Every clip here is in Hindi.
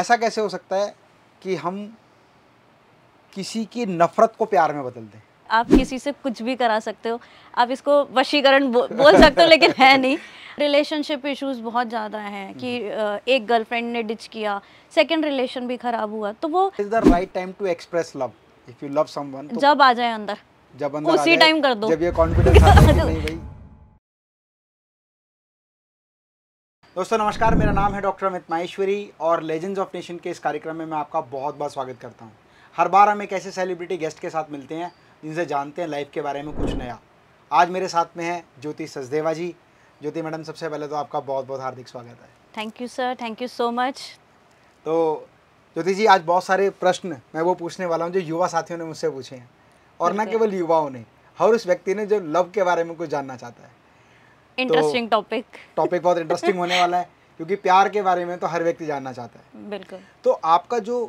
ऐसा कैसे हो सकता है कि हम किसी की नफरत को प्यार में बदल दें आप किसी से कुछ भी करा सकते हो आप इसको वशीकरण बो, बोल सकते हो लेकिन है नहीं रिलेशनशिप इश्यूज बहुत ज़्यादा हैं कि एक गर्लफ्रेंड ने डिच किया सेकंड रिलेशन भी खराब हुआ तो वो is the right time to express love if you love someone जब आ जाए अंदर जब अंदर उसी टाइम कर दो जब ये कॉन्फिडेंस नहीं भाई दोस्तों नमस्कार मेरा नाम है डॉक्टर अमित माहेश्वरी और लेजेंड्स ऑफ नेशन के इस कार्यक्रम में मैं आपका बहुत बहुत स्वागत करता हूँ हर बार हम एक ऐसे सेलिब्रिटी गेस्ट के साथ मिलते हैं जिनसे जानते हैं लाइफ के बारे में कुछ नया आज मेरे साथ में है ज्योति सचदेवा जी ज्योति मैडम सबसे पहले तो आपका बहुत बहुत हार्दिक स्वागत है thank you sir thank you so much तो ज्योति जी आज बहुत सारे प्रश्न मैं वो पूछने वाला हूँ जो युवा साथियों ने मुझसे पूछे हैं और न केवल युवाओं ने हर उस व्यक्ति ने जो लव के बारे में कुछ जानना चाहता है इंटरेस्टिंग टॉपिक टॉपिक बहुत इंटरेस्टिंग होने वाला है क्योंकि प्यार के बारे में तो हर व्यक्ति जानना चाहता है बिल्कुल तो आपका जो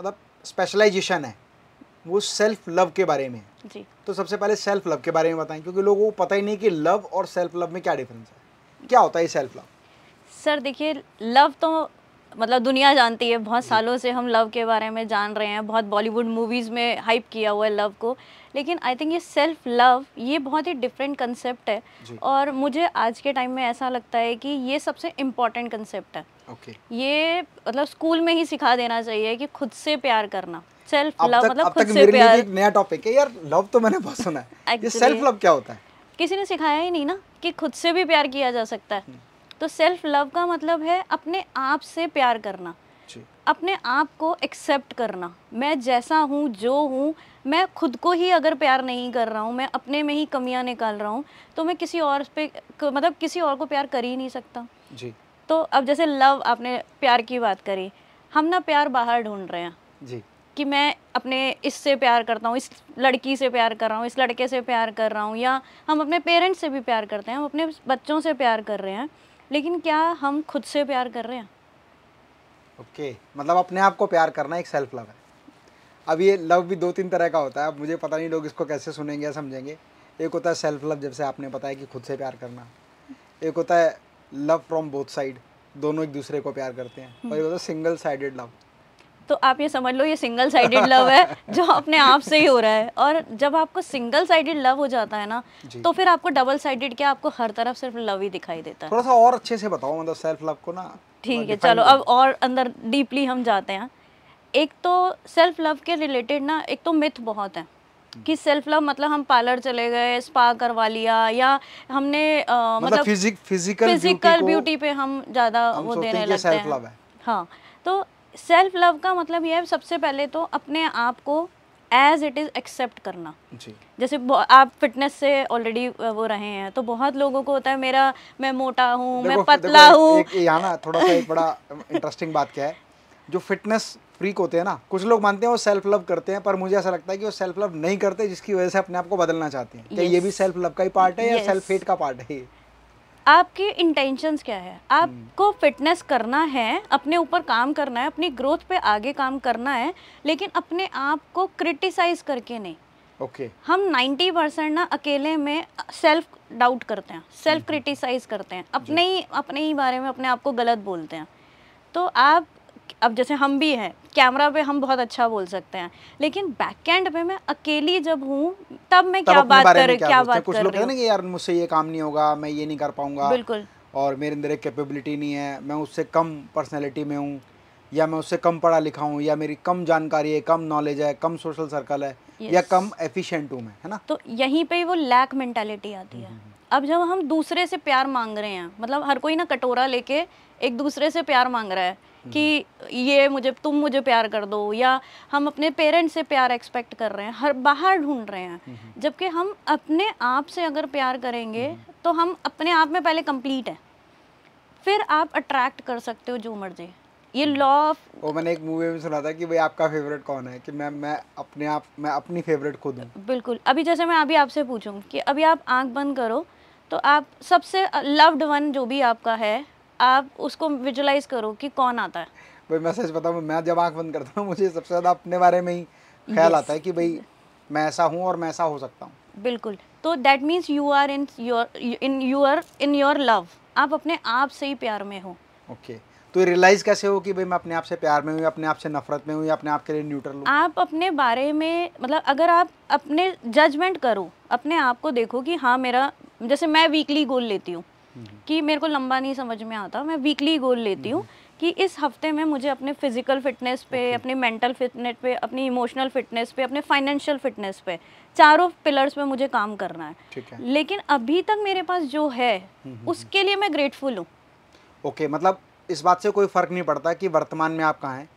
मतलब स्पेशलाइजेशन है वो सेल्फ लव के बारे में जी तो सबसे पहले सेल्फ लव के बारे में बताएं क्योंकि लोगों को पता ही नहीं कि लव और सेल्फ लव में क्या डिफरेंस है क्या होता है ये सेल्फ लव सर देखिए लव तो मतलब दुनिया जानती है बहुत सालों से हम लव के बारे में जान रहे हैं बहुत बॉलीवुड मूवीज़ में हाइप किया हुआ है लव को लेकिन आई थिंक ये सेल्फ लव ये बहुत ही डिफरेंट कंसेप्ट है और मुझे आज के टाइम में ऐसा लगता है कि ये सबसे इम्पोर्टेंट कंसेप्ट है okay. ये मतलब स्कूल में ही सिखा देना चाहिए कि खुद से प्यार करना सेल्फ लव मतलब खुद से प्यार एक नया टॉपिक है यार लव तो मैंने बहुत सुना है ये सेल्फ लव क्या होता है किसी ने सिखाया ही नहीं ना कि खुद से भी प्यार किया जा सकता है हम्म। तो सेल्फ लव का मतलब है अपने आप से प्यार करना अपने आप को एक्सेप्ट करना मैं जैसा हूँ जो हूँ मैं खुद को ही अगर प्यार नहीं कर रहा हूँ मैं अपने में ही कमियाँ निकाल रहा हूँ तो मैं किसी और पे मतलब किसी और को प्यार कर ही नहीं सकता जी तो अब जैसे लव आपने प्यार की बात करी हम ना प्यार बाहर ढूंढ रहे हैं जी कि मैं अपने इससे प्यार करता हूँ इस लड़की से प्यार कर रहा हूँ इस लड़के से प्यार कर रहा हूँ या हम अपने पेरेंट्स से भी प्यार करते हैं हम अपने बच्चों से प्यार कर रहे हैं लेकिन क्या हम खुद से प्यार कर रहे हैं ओके okay. मतलब अपने आप को प्यार करना एक सेल्फ लव है अब ये लव भी दो तीन तरह का होता है अब मुझे पता नहीं लोग इसको कैसे सुनेंगे या समझेंगे एक होता है सेल्फ लव जैसे आपने बताया कि खुद से प्यार करना एक होता है लव फ्रॉम बोथ साइड दोनों एक दूसरे को प्यार करते हैं और एक होता है सिंगल साइडेड लव तो आप ये समझ लो ये सिंगल साइडेड लव है जो अपने आप से ही हो रहा है और जब आपको सिंगल साइडेड लव हो जाता है ना तो फिर आपको डबल साइडेड क्या आपको हर तरफ सिर्फ लव ही दिखाई देता है थोड़ा सा और अच्छे से बताओ मतलब सेल्फ लव को ना ठीक मतलब है चलो अब और अंदर डीपली हम जाते हैं एक तो सेल्फ लव के रिलेटेड ना एक तो मिथ बहुत है कि सेल्फ लव मतलब हम पार्लर चले गए स्पा करवा लिया या हमने आ, मतलब, मतलब फिजिक, फिजिकल फिजिकल ब्यूटी पे हम ज़्यादा वो देने लगते हैं है। हाँ तो सेल्फ लव का मतलब यह है सबसे पहले तो अपने आप को एज इट इज़ एक्सेप्ट करना जी। जैसे आप फिटनेस से ऑलरेडी वो रहे हैं तो बहुत लोगों को होता है मेरा मैं मोटा हूँ मैं पतला हूँ थोड़ा सा बड़ा इंटरेस्टिंग बात क्या है जो फिटनेस फ्रीक होते हैं ना कुछ लोग मानते हैं वो सेल्फ लव करते हैं पर मुझे ऐसा लगता है कि वो सेल्फ लव नहीं करते जिसकी वजह से अपने आप को बदलना चाहते हैं क्या ये भी सेल्फ लव का ही पार्ट है या सेल्फ हेट का पार्ट है ये आपके इंटेंशंस क्या है आपको फिटनेस हम्म। करना है अपने ऊपर काम करना है अपनी ग्रोथ पे आगे काम करना है लेकिन अपने आप को क्रिटिसाइज करके नहीं ओके okay. हम 90 परसेंट ना अकेले में सेल्फ डाउट करते हैं सेल्फ हम्म। क्रिटिसाइज करते हैं अपने ही अपने ही बारे में अपने आप को गलत बोलते हैं तो आप अब जैसे हम भी हैं कैमरा पे हम बहुत अच्छा बोल सकते हैं लेकिन बैक एंड में मैं अकेली जब हूँ तब मैं तब क्या बात कर रही क्या, बात कुछ लोग ना यार मुझसे ये काम नहीं होगा मैं ये नहीं कर पाऊंगा बिल्कुल और मेरे अंदर एक कैपेबिलिटी नहीं है मैं उससे कम पर्सनैलिटी में हूँ या मैं उससे कम पढ़ा लिखा हूँ या मेरी कम जानकारी है कम नॉलेज है कम सोशल सर्कल है yes. या कम एफिशिएंट हूँ मैं है ना तो यहीं पे वो लैक मेंटालिटी आती है हम्म, हम्म, हम्म। अब जब हम दूसरे से प्यार मांग रहे हैं मतलब हर कोई ना कटोरा लेके एक दूसरे से प्यार मांग रहा है कि ये मुझे तुम मुझे प्यार कर दो या हम अपने पेरेंट्स से प्यार एक्सपेक्ट कर रहे हैं हर बाहर ढूंढ रहे हैं हम्म, हम्म। जबकि हम अपने आप से अगर प्यार करेंगे हम्म, तो हम अपने आप में पहले कंप्लीट हैं फिर आप अट्रैक्ट कर सकते हो जो मर्जी ये लॉ ऑफ वो मैंने एक मूवी में सुना था कि भाई आपका फेवरेट कौन है कि मैं मैं अपने आप मैं अपनी फेवरेट खुद हूँ बिल्कुल अभी जैसे मैं अभी आपसे पूछूँ कि अभी आप आँख बंद करो तो आप सबसे लव्ड वन जो भी आपका है आप उसको विजुलाइज करो कि कौन आता है भाई मैं सच बताऊँ मैं जब आँख बंद करता हूँ मुझे सबसे ज़्यादा अपने बारे में ही ख्याल yes. आता है कि भाई मैं ऐसा हूँ और मैं ऐसा हो सकता हूँ बिल्कुल तो that means you are in your in you in your love आप अपने आप से ही प्यार में हो ओके okay. तो रियलाइज कैसे हो कि भाई मैं अपने आप से प्यार में हूँ अपने आप से नफरत में हूँ या अपने आप के लिए न्यूट्रल हूँ आप अपने बारे में मतलब अगर आप अपने जजमेंट करो अपने आप को देखो कि हाँ मेरा जैसे मैं वीकली गोल लेती हूँ कि मेरे को लंबा नहीं समझ में आता मैं वीकली गोल लेती हूँ कि इस हफ्ते में मुझे अपने फिजिकल फिटनेस पे okay. अपने मेंटल फिटनेस पे अपनी इमोशनल फिटनेस पे अपने फाइनेंशियल फिटनेस पे चारों पिलर्स पे मुझे काम करना है, है। लेकिन अभी तक मेरे पास जो है हम्म, हम्म, उसके लिए मैं ग्रेटफुल हूँ ओके हम्म। okay, मतलब इस बात से कोई फ़र्क नहीं पड़ता कि वर्तमान में आप कहाँ हैं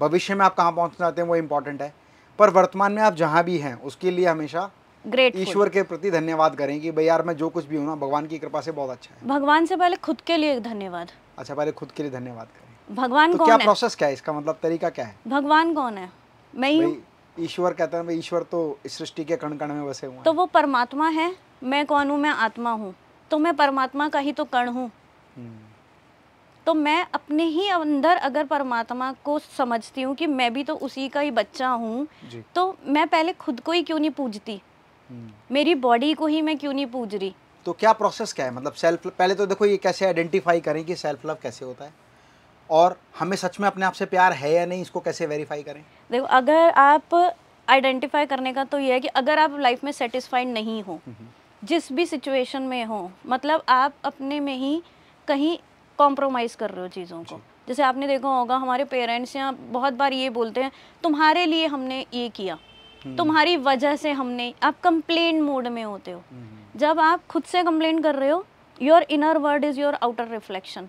भविष्य में आप कहाँ पहुँचना चाहते हैं वो इम्पोर्टेंट है पर वर्तमान में आप जहाँ भी हैं उसके लिए हमेशा ग्रेट ईश्वर के प्रति धन्यवाद करें कि भाई यार मैं जो कुछ भी हूँ ना भगवान की कृपा से बहुत अच्छा है भगवान से पहले खुद के लिए धन्यवाद अच्छा पहले खुद के लिए धन्यवाद करें भगवान तो कौन क्या है? प्रोसेस क्या है इसका मतलब तरीका क्या है भगवान कौन है मैं ही ईश्वर कहते हैं ईश्वर तो सृष्टि के कण कण में बसे हुए तो वो परमात्मा है मैं कौन हूँ मैं आत्मा हूँ तो मैं परमात्मा का ही तो कण हूँ हम्म। तो मैं अपने ही अंदर अगर परमात्मा को समझती हूँ कि मैं भी तो उसी का ही बच्चा हूँ तो मैं पहले खुद को ही क्यों नहीं पूजती मेरी बॉडी को ही मैं क्यों नहीं पूज रही तो क्या प्रोसेस क्या है मतलब सेल्फ पहले तो देखो ये कैसे आइडेंटिफाई करें कि सेल्फ लव कैसे होता है और हमें सच में अपने आप से प्यार है या नहीं इसको कैसे वेरीफाई करें देखो अगर आप आइडेंटिफाई करने का तो ये है कि अगर आप लाइफ में सेटिस्फाइड नहीं हो हम्म, हम्म। जिस भी सिचुएशन में हो मतलब आप अपने में ही कहीं कॉम्प्रोमाइज़ कर रहे हो चीज़ों को जैसे आपने देखा होगा हमारे पेरेंट्स यहाँ बहुत बार ये बोलते हैं तुम्हारे लिए हमने ये किया हम्म। तुम्हारी वजह से हमने आप कंप्लेन मोड में होते हो हम्म, हम्म। जब आप खुद से कंप्लेन कर रहे हो your inner word is your outer reflection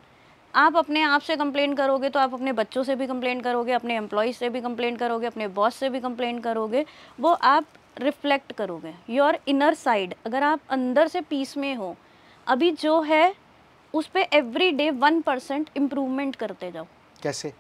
आप अपने आप से कंप्लेन करोगे तो आप अपने बच्चों से भी कंप्लेन करोगे अपने एम्प्लॉय से भी कंप्लेन करोगे अपने बॉस से भी कंप्लेन करोगे वो आप रिफ्लेक्ट करोगे योर इनर साइड अगर आप अंदर से पीस में हो अभी जो है उस पर every day one percent improvement करते जाओ कैसे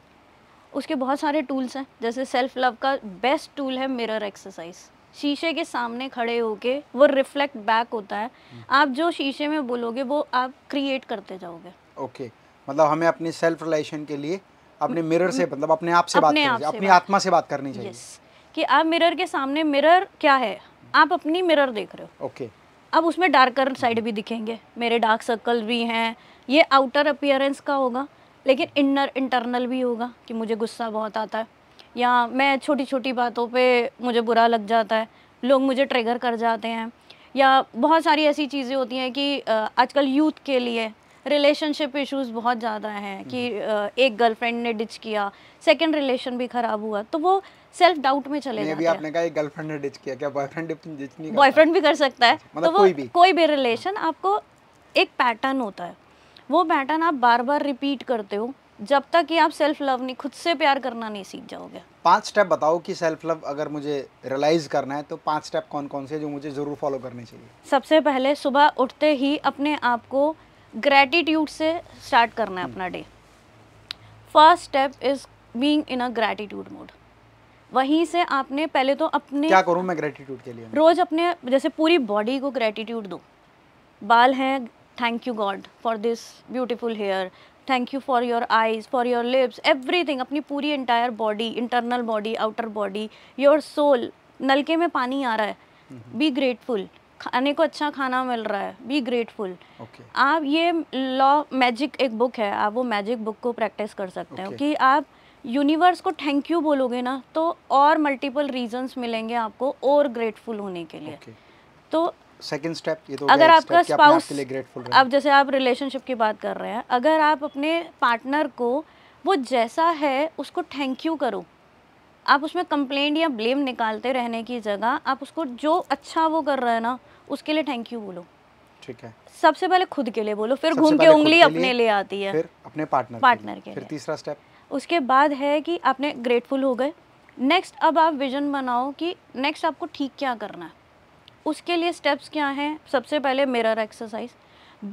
उसके बहुत सारे टूल्स हैं जैसे सेल्फ लव का बेस्ट टूल है मिरर एक्सरसाइज शीशे के सामने खड़े होके वो रिफ्लेक्ट बैक होता है हम्म। आप जो शीशे में बोलोगे वो आप क्रिएट करते जाओगे ओके okay. मतलब हमें अपनी सेल्फ रिलेशन के लिए अपने मिरर हम्म। से हम्म। मतलब अपने आप से अपने बात करनी चाहिए अपनी आत्मा से बात करनी चाहिए yes. कि आप मिरर के सामने मिरर क्या है आप अपनी मिरर देख रहे हो ओके okay. अब उसमें डार्कर साइड भी दिखेंगे मेरे डार्क सर्कल भी हैं ये आउटर अपियरेंस का होगा लेकिन इनर इंटरनल भी होगा कि मुझे गुस्सा बहुत आता है या मैं छोटी छोटी बातों पे मुझे बुरा लग जाता है लोग मुझे ट्रिगर कर जाते हैं या बहुत सारी ऐसी चीज़ें होती हैं कि आजकल यूथ के लिए रिलेशनशिप इश्यूज बहुत ज़्यादा हैं कि हम्म। एक गर्लफ्रेंड ने डिच किया सेकंड रिलेशन भी खराब हुआ तो वो सेल्फ डाउट में चले जाते हैं आपने कहा एक गर्लफ्रेंड ने डिच किया क्या बॉयफ्रेंड डिच नहीं बॉयफ्रेंड भी कर सकता है अच्छा, मतलब तो वो कोई भी, कोई भी रिलेशन आपको एक पैटर्न होता है वो पैटर्न आप बार बार रिपीट करते हो जब तक कि आप सेल्फ लव नहीं खुद से प्यार करना नहीं सीख जाओगे पांच स्टेप बताओ कि सेल्फ लव अगर मुझे रियलाइज करना है तो पांच स्टेप कौन कौन से जो मुझे ज़रूर फॉलो करने चाहिए सबसे पहले सुबह उठते ही अपने आप को ग्रेटिट्यूड से स्टार्ट करना है हम्म। अपना day first step is being in a gratitude mode वहीं से आपने पहले तो अपने क्या करूं मैं ग्रेटिट्यूड के लिए रोज अपने जैसे पूरी बॉडी को ग्रेटिट्यूड दो बाल हैं thank you god for this beautiful hair thank you for your eyes for your lips everything अपनी पूरी entire body internal body outer body your soul नलके में पानी आ रहा है बी ग्रेटफुल खाने को अच्छा खाना मिल रहा है बी ग्रेटफुल okay. आप ये लॉ मैजिक एक बुक है आप वो मैजिक बुक को प्रैक्टिस कर सकते okay. हो कि आप यूनिवर्स को थैंक यू बोलोगे ना तो और मल्टीपल रीजंस मिलेंगे आपको और ग्रेटफुल होने के लिए okay. तो सेकंड स्टेप ये तो अगर आपका स्पाउस ग्रेटफुल अब जैसे आप रिलेशनशिप की बात कर रहे हैं अगर आप अपने पार्टनर को वो जैसा है उसको थैंक यू करो आप उसमें कंप्लेंट या ब्लेम निकालते रहने की जगह आप उसको जो अच्छा वो कर रहा है ना उसके लिए थैंक यू बोलो ठीक है सबसे पहले खुद के लिए बोलो फिर घूम के उंगली अपने लिए आती है फिर अपने पार्टनर पार्टनर के फिर तीसरा स्टेप उसके बाद है कि आपने ग्रेटफुल हो गए नेक्स्ट अब आप विजन बनाओ कि नेक्स्ट आपको ठीक क्या करना है उसके लिए स्टेप्स क्या हैं सबसे पहले मिरर एक्सरसाइज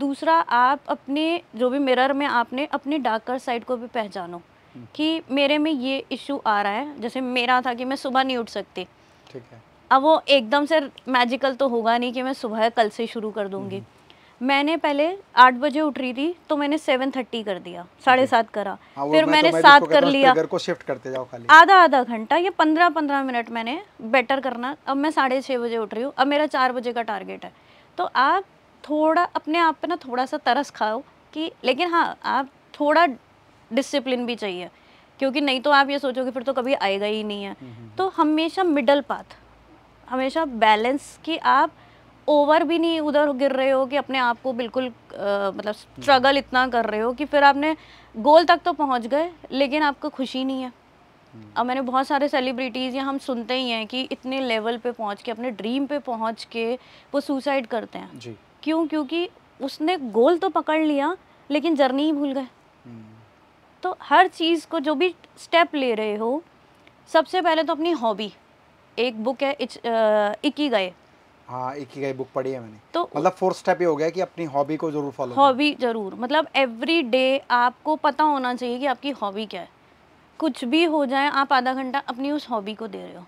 दूसरा आप अपने जो भी मिरर में आपने अपने डार्कर साइड को भी पहचानो कि मेरे में ये इशू आ रहा है जैसे मेरा था कि मैं सुबह नहीं उठ सकती ठीक है अब वो एकदम से मैजिकल तो होगा नहीं कि मैं सुबह कल से शुरू कर दूंगी मैंने पहले आठ बजे उठ रही थी तो मैंने सेवन थर्टी कर दिया साढ़े सात करा हाँ, फिर मैं मैंने तो मैं सात कर लिया को शिफ्ट करते जाओ खाली आधा आधा घंटा या पंद्रह पंद्रह मिनट मैंने बेटर करना अब मैं साढ़े छः बजे उठ रही हूँ अब मेरा चार बजे का टारगेट है तो आप थोड़ा अपने आप पे ना थोड़ा सा तरस खाओ कि लेकिन हाँ आप थोड़ा डिसिप्लिन भी चाहिए क्योंकि नहीं तो आप ये सोचोगे फिर तो कभी आएगा ही नहीं है हम्म, हम्म, हम्म। तो हमेशा मिडल पाथ हमेशा बैलेंस कि आप ओवर भी नहीं उधर गिर रहे हो कि अपने आप को बिल्कुल आ, मतलब स्ट्रगल इतना कर रहे हो कि फिर आपने गोल तक तो पहुंच गए लेकिन आपको खुशी नहीं है अब मैंने बहुत सारे सेलिब्रिटीज़ या हम सुनते ही हैं कि इतने लेवल पे पहुंच के अपने ड्रीम पे पहुंच के वो सुसाइड करते हैं जी। क्यों क्योंकि उसने गोल तो पकड़ लिया लेकिन जर्नी ही भूल गए हम्म। तो हर चीज़ को जो भी स्टेप ले रहे हो सबसे पहले तो अपनी हॉबी एक बुक है इच, आ, इकी गए हाँ एक ही बुक पढ़ी है मैंने तो मतलब फोर्थ स्टेप ही हो गया कि अपनी हॉबी को जरूर फॉलो हॉबी जरूर मतलब एवरी डे आपको पता होना चाहिए कि आपकी हॉबी क्या है कुछ भी हो जाए आप आधा घंटा अपनी उस हॉबी को दे रहे हो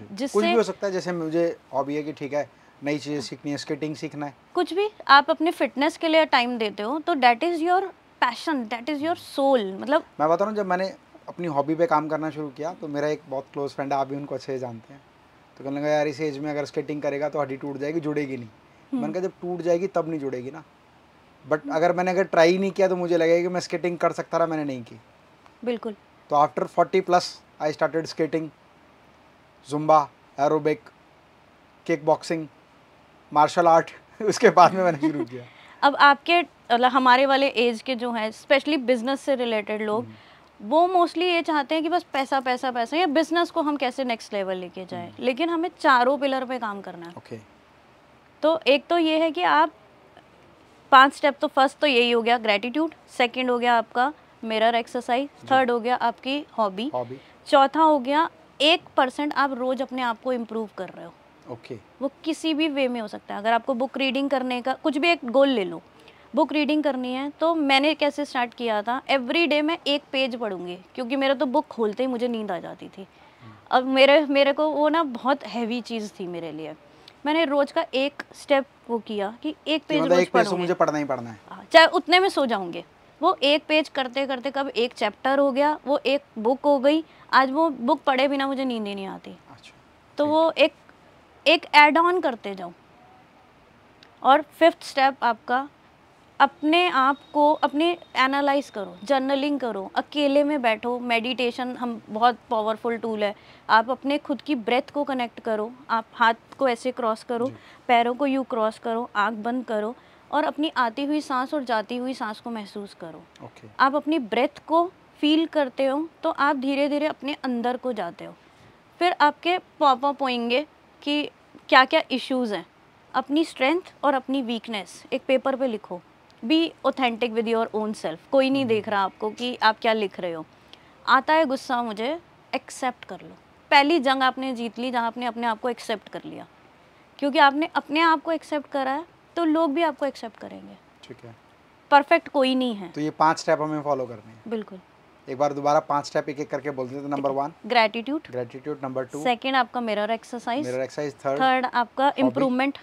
जिससे कुछ भी हो सकता है जैसे मुझे हॉबी है कि ठीक है नई चीज़ें सीखनी है स्केटिंग सीखना है कुछ भी आप अपने फिटनेस के लिए टाइम देते हो तो that is your passion that is your soul मतलब मैं बता रहा हूँ जब मैंने अपनी हॉबी पे काम करना शुरू किया तो मेरा एक बहुत क्लोज फ्रेंड है आप भी उनको अच्छे से जानते हैं तो कहने लगा यार इस एज में अगर स्केटिंग करेगा तो हड्डी टूट जाएगी जुड़ेगी नहीं हम्म। मैंने कहा जब टूट जाएगी तब नहीं जुड़ेगी ना बट हम्म। अगर मैंने अगर ट्राई नहीं किया तो मुझे लगेगा कि मैं स्केटिंग कर सकता रहा मैंने नहीं की बिल्कुल तो after forty plus I started skating Zumba aerobic kick boxing martial art उसके बाद में मैंने शुरू किया अब आपके मतलब हमारे वाले एज के जो हैं स्पेशली बिजनेस से रिलेटेड लोग हम्म। वो मोस्टली ये चाहते हैं कि बस पैसा पैसा पैसा या बिजनेस को हम कैसे नेक्स्ट लेवल लेके जाए हम्म। लेकिन हमें चारों पिलर पे काम करना है ओके तो एक तो ये है कि आप पांच स्टेप तो फर्स्ट तो यही हो गया ग्रेटिट्यूड सेकंड हो गया आपका मिरर एक्सरसाइज थर्ड हो गया आपकी हॉबी चौथा हो गया एक परसेंट आप रोज अपने आप को इम्प्रूव कर रहे हो ओके okay. वो किसी भी वे में हो सकता है अगर आपको बुक रीडिंग करने का कुछ भी एक गोल ले लो बुक रीडिंग करनी है तो मैंने कैसे स्टार्ट किया था एवरी डे मैं एक पेज पढ़ूंगी क्योंकि मेरा तो बुक खोलते ही मुझे नींद आ जाती थी हम्म। अब मेरे मेरे को वो ना बहुत हैवी चीज़ थी मेरे लिए मैंने रोज का एक स्टेप वो किया कि एक पेज मतलब रोज एक पेज तो मुझे पढ़ना ही पढ़ना है हाँ, चाहे उतने में सो जाऊंगे वो एक पेज करते करते कब एक चैप्टर हो गया वो एक बुक हो गई आज वो बुक पढ़े बिना मुझे नींद ही नहीं आती अच्छा, तो वो एक एक एड ऑन करते जाऊँ और फिफ्थ स्टेप आपका अपने आप को अपने एनालाइज करो जर्नलिंग करो अकेले में बैठो मेडिटेशन हम बहुत पावरफुल टूल है आप अपने खुद की ब्रेथ को कनेक्ट करो आप हाथ को ऐसे क्रॉस करो पैरों को यू क्रॉस करो आँख बंद करो और अपनी आती हुई सांस और जाती हुई सांस को महसूस करो okay. आप अपनी ब्रेथ को फील करते हो तो आप धीरे धीरे अपने अंदर को जाते हो फिर आपके पॉप अप कि क्या क्या इश्यूज़ हैं अपनी स्ट्रेंथ और अपनी वीकनेस एक पेपर पे लिखो be authentic with your own self कोई नहीं देख रहा आपको कि आप क्या लिख रहे हो आता है गुस्सा मुझे एक्सेप्ट कर लो पहली जंग आपने जीत ली जहाँ आपने अपने आप को एक्सेप्ट कर लिया क्योंकि आपने अपने आप को एक्सेप्ट करा है तो लोग भी आपको एक्सेप्ट करेंगे ठीक है परफेक्ट कोई नहीं है तो ये पांच स्टेप हमें फॉलो करने हैं बिल्कुल एक बार दोबारा पांच स्टेप एक एक करके बोलते हैं number one gratitude gratitude number two second आपका mirror exercise mirror exercise third third आपका इम्प्रूवमेंट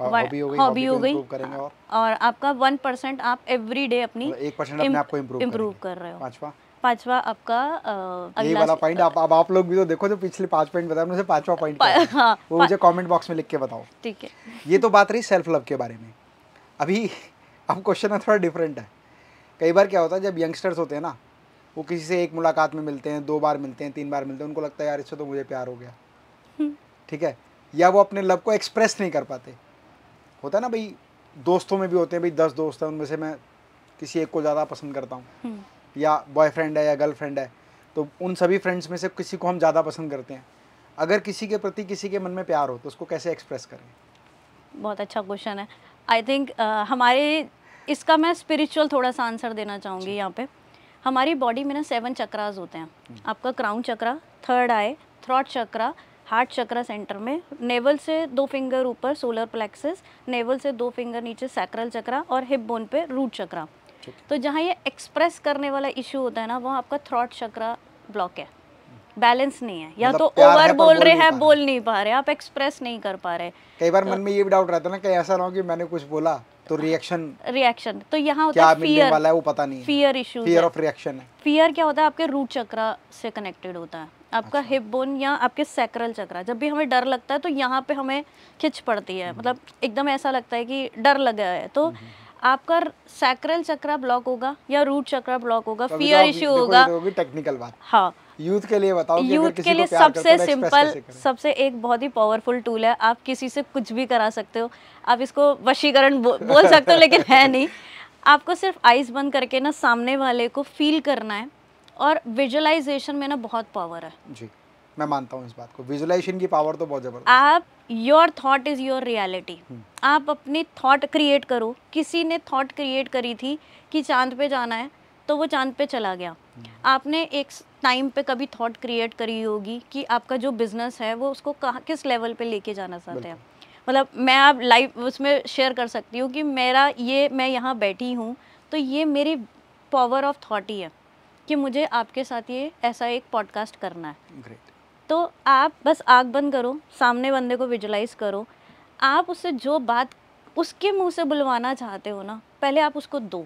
हॉबी uh, हो गई हॉबी हो गई और? और आपका वन परसेंट आप एवरी डे अपनी मतलब एक परसेंट अपने आप को इम्प्रूव कर रहे हो पांचवा पांचवा आपका ये वाला पॉइंट आप आप आप लोग भी तो देखो जो पिछले पांच पॉइंट बताया उनसे पांचवा पॉइंट पा, हाँ, वो मुझे कमेंट बॉक्स में लिख के बताओ ठीक है ये तो बात रही सेल्फ लव के बारे में अभी अब क्वेश्चन है थोड़ा डिफरेंट है कई बार क्या होता है जब यंगस्टर्स होते हैं ना वो किसी से एक मुलाकात में मिलते हैं दो बार मिलते हैं तीन बार मिलते हैं उनको लगता है यार इससे तो मुझे प्यार हो गया हम्म। ठीक है या वो अपने लव को एक्सप्रेस नहीं कर पाते होता है ना भाई दोस्तों में भी होते हैं भाई दस दोस्त हैं उनमें से मैं किसी एक को ज़्यादा पसंद करता हूँ हम्म। या बॉयफ्रेंड है या गर्लफ्रेंड है तो उन सभी फ्रेंड्स में से किसी को हम ज़्यादा पसंद करते हैं अगर किसी के प्रति किसी के मन में प्यार हो तो उसको कैसे एक्सप्रेस करें बहुत अच्छा क्वेश्चन है आई थिंक uh, हमारे इसका मैं स्पिरिचुअल थोड़ा सा आंसर देना चाहूँगी यहाँ पे हमारी बॉडी में ना सेवन चक्रास होते हैं हम्म। आपका crown chakra third eye throat chakra heart chakra centre में नेवल से दो फिंगर ऊपर सोलर प्लेक्सिस नेवल से दो फिंगर नीचे सैक्रल चक्रा और हिप बोन पे रूट चक्रा तो जहाँ ये एक्सप्रेस करने वाला इशू होता है ना वहाँ आपका थ्रॉट चक्रा ब्लॉक है बैलेंस नहीं है या मतलब तो ओवर बोल रहे हैं बोल नहीं पा रहे आप एक्सप्रेस नहीं कर पा रहे कई बार तो मन में ये भी डाउट रहता है ना कहीं ऐसा ना हो कि मैंने कुछ बोला तो रिएक्शन रिएक्शन तो यहाँ होता है फियर वाला है वो पता नहीं fear issue fear of reaction है फियर क्या होता है आपके रूट चक्रा से कनेक्टेड होता है आपका हिप अच्छा। बोन या आपके सैक्रल चक्रा जब भी हमें डर लगता है तो यहाँ पे हमें खिंच पड़ती है मतलब एकदम ऐसा लगता है कि डर लग गया है तो हम्म, हम्म, हम्म। आपका सैक्रल चक्रा ब्लॉक होगा या रूट चक्रा ब्लॉक होगा फियर इश्यू तो होगा टेक्निकल तो बात हाँ यूथ के लिए बताओ यूथ के लिए सबसे सिंपल सबसे एक बहुत ही पावरफुल टूल है आप किसी से कुछ भी करा सकते हो आप इसको वशीकरण बोल सकते हो लेकिन है नहीं आपको सिर्फ आइज बंद करके ना सामने वाले को फील करना है और विजुअलाइजेशन में ना बहुत पावर है जी मैं मानता हूँ इस बात को विजुअलाइजेशन की पावर तो बहुत जबरदस्त आप your thought is your reality आप अपनी थॉट क्रिएट करो किसी ने थॉट क्रिएट करी थी कि चांद पे जाना है तो वो चांद पे चला गया हम्म। आपने एक टाइम पे कभी थॉट क्रिएट करी होगी कि आपका जो बिज़नेस है वो उसको कहाँ किस लेवल पे लेके जाना चाहते हैं मतलब मैं आप लाइव उसमें शेयर कर सकती हूँ कि मेरा ये मैं यहाँ बैठी हूँ तो ये मेरी पावर ऑफ थॉट ही है कि मुझे आपके साथ ये ऐसा एक पॉडकास्ट करना है Great. तो आप बस आग बंद करो सामने बंदे को विजुलाइज करो आप उससे जो बात उसके मुंह से बुलवाना चाहते हो ना पहले आप उसको दो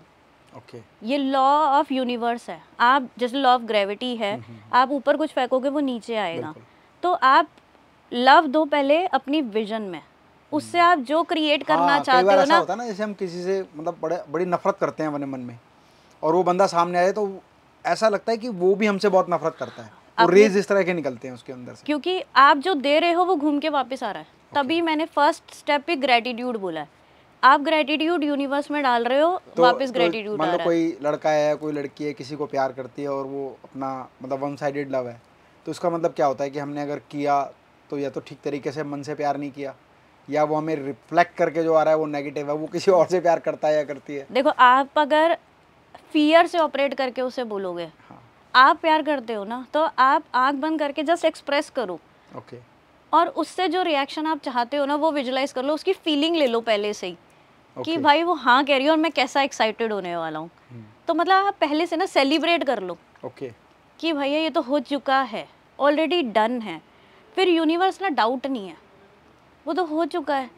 Okay. ये लॉ ऑफ यूनिवर्स है आप जैसे लॉ ऑफ ग्रेविटी है आप ऊपर कुछ फेंकोगे वो नीचे आएगा तो आप लव दो पहले अपनी विजन में उससे हम्म। आप जो क्रिएट हाँ, करना हाँ, चाहते हो ना होता ना जैसे हम किसी से मतलब बड़े बड़ी नफरत करते हैं अपने मन में और वो बंदा सामने आए तो ऐसा लगता है कि वो भी हमसे बहुत नफरत करता है और रेज इस तरह के निकलते हैं उसके अंदर से क्योंकि आप जो दे रहे हो वो घूम के वापस आ रहा है okay. तभी मैंने फर्स्ट स्टेप पे ग्रेटिट्यूड बोला है आप ग्रेटिट्यूड यूनिवर्स में डाल रहे हो तो, वापस ग्रेटिट्यूड तो, मतलब कोई लड़का है कोई लड़की है किसी को प्यार करती है और वो अपना मतलब वन साइडेड लव है तो उसका मतलब क्या होता है कि हमने अगर किया तो या तो ठीक तरीके से मन से प्यार नहीं किया या वो हमें रिफ्लेक्ट करके जो आ रहा है वो नेगेटिव है वो किसी और से प्यार करता है या करती है देखो आप अगर फियर से ऑपरेट करके उसे बोलोगे हाँ. आप प्यार करते हो ना तो आप आंख बंद करके जस्ट एक्सप्रेस करो ओके और उससे जो रिएक्शन आप चाहते हो ना वो विजुलाइज कर लो उसकी फीलिंग ले लो पहले से ही कि भाई वो हाँ कह रही हो और मैं कैसा एक्साइटेड होने वाला हूँ हम्म। तो मतलब आप पहले से ना सेलिब्रेट कर लो ओके कि भैया ये तो हो चुका है ऑलरेडी डन है फिर यूनिवर्स ना डाउट नहीं है वो तो हो चुका है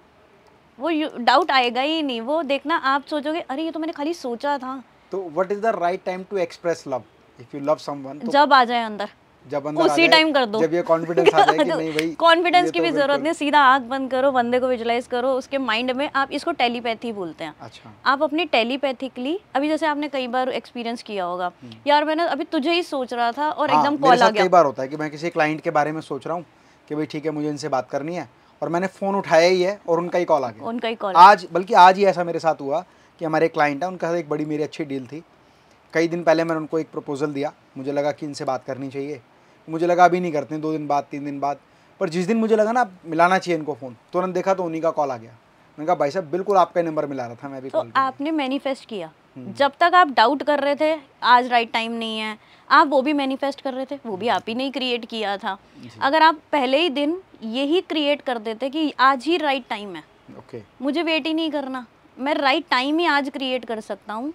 वो डाउट आएगा ही नहीं वो देखना आप सोचोगे अरे ये तो मैंने खाली सोचा था तो what is the right time to express love if you love someone जब आ जाए अंदर जब अंदर उसी टाइम कर दो जब ये कॉन्फिडेंस आ जाए कि नहीं भाई कॉन्फिडेंस की तो भी जरूरत नहीं सीधा आंख बंद करो बंदे को विजुलाइज करो उसके माइंड में आप इसको टेलीपैथी बोलते हैं अच्छा आप अपनी टेलीपैथिकली अभी जैसे आपने कई बार एक्सपीरियंस किया होगा हम्म। यार मैंने अभी तुझे ही सोच रहा था और हाँ, एकदम कॉल आ गया कई बार होता है कि मैं किसी क्लाइंट के बारे में सोच रहा हूँ कि भाई ठीक है मुझे इनसे बात करनी है और मैंने फोन उठाया ही है और उनका ही कॉल आ गया उनका ही कॉल आज बल्कि आज ही ऐसा मेरे साथ हुआ कि हमारे क्लाइंट हैं उनके साथ एक बड़ी मेरी अच्छी डील थी कई दिन पहले मैंने उनको एक प्रपोज़ल दिया मुझे लगा कि इनसे बात करनी चाहिए मुझे लगा अभी नहीं करते दो दिन बाद तीन दिन बाद पर जिस दिन मुझे लगा ना मिलाना चाहिए इनको फ़ोन तुरंत देखा तो उन्हीं का कॉल आ गया मैंने कहा भाई साहब बिल्कुल आपका नंबर मिला रहा था मैं भी तो आपने मैनिफेस्ट किया हम्म। जब तक आप डाउट कर रहे थे आज राइट टाइम नहीं है आप वो भी मैनिफेस्ट कर रहे थे वो भी आप ही नहीं क्रिएट किया था अगर आप पहले ही दिन यही क्रिएट कर देते कि आज ही राइट टाइम है ओके okay. मुझे वेट ही नहीं करना मैं राइट टाइम ही आज क्रिएट कर सकता हूँ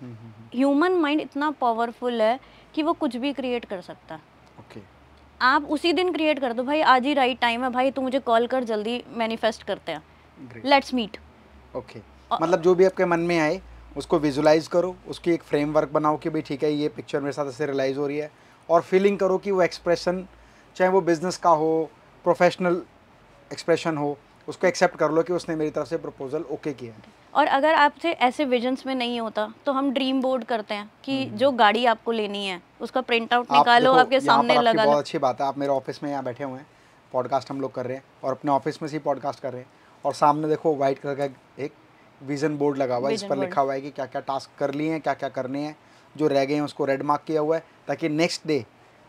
ह्यूमन माइंड हम्म, हम्म। इतना पावरफुल है कि वो कुछ भी क्रिएट कर सकता है okay. आप उसी दिन क्रिएट कर दो भाई आज ही राइट टाइम है भाई तू मुझे कॉल कर जल्दी मैनिफेस्ट करते हैं लेट्स मीट ओके मतलब जो भी आपके मन में आए उसको विजुलाइज करो उसकी एक फ्रेमवर्क बनाओ कि भाई ठीक है ये पिक्चर मेरे साथ ऐसे रियलाइज हो रही है और फीलिंग करो कि वो एक्सप्रेशन चाहे वो बिजनेस का हो प्रोफेशनल एक्सप्रेशन हो उसको एक्सेप्ट कर लो कि उसने मेरी तरफ से प्रपोजल ओके किया और अगर आपसे ऐसे विजन्स में नहीं होता तो हम ड्रीम बोर्ड करते हैं कि हम्म। जो गाड़ी आपको लेनी है उसका प्रिंट आउट निकालो आपके सामने लगा बहुत अच्छी बात है आप मेरे ऑफिस में यहाँ बैठे हुए हैं पॉडकास्ट हम लोग कर रहे हैं और अपने ऑफिस में से पॉडकास्ट कर रहे हैं और सामने देखो व्हाइट कलर का एक विजन बोर्ड लगा हुआ है इस पर लिखा हुआ है कि क्या क्या टास्क कर लिए हैं क्या क्या करने हैं जो रह गए हैं उसको रेड मार्क किया हुआ है ताकि नेक्स्ट डे